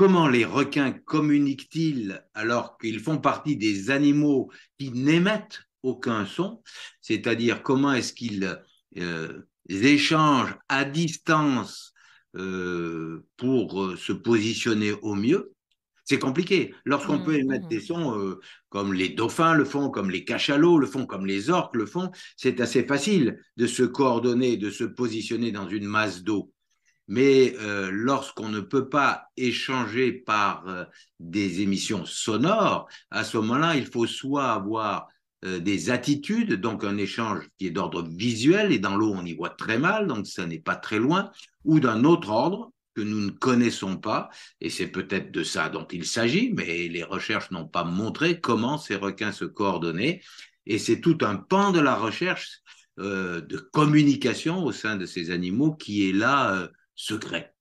Comment les requins communiquent-ils alors qu'ils font partie des animaux qui n'émettent aucun son C'est-à-dire comment est-ce qu'ils euh, échangent à distance euh, pour euh, se positionner au mieux c'est compliqué. Lorsqu'on mmh, peut émettre mmh. des sons, comme les dauphins le font, comme les cachalots le font, comme les orques le font, c'est assez facile de se coordonner, de se positionner dans une masse d'eau mais euh, lorsqu'on ne peut pas échanger par euh, des émissions sonores, à ce moment-là, il faut soit avoir euh, des attitudes, donc un échange qui est d'ordre visuel, et dans l'eau, on y voit très mal, donc ça n'est pas très loin, ou d'un autre ordre que nous ne connaissons pas, et c'est peut-être de ça dont il s'agit, mais les recherches n'ont pas montré comment ces requins se coordonnaient, et c'est tout un pan de la recherche de communication au sein de ces animaux qui est là secret.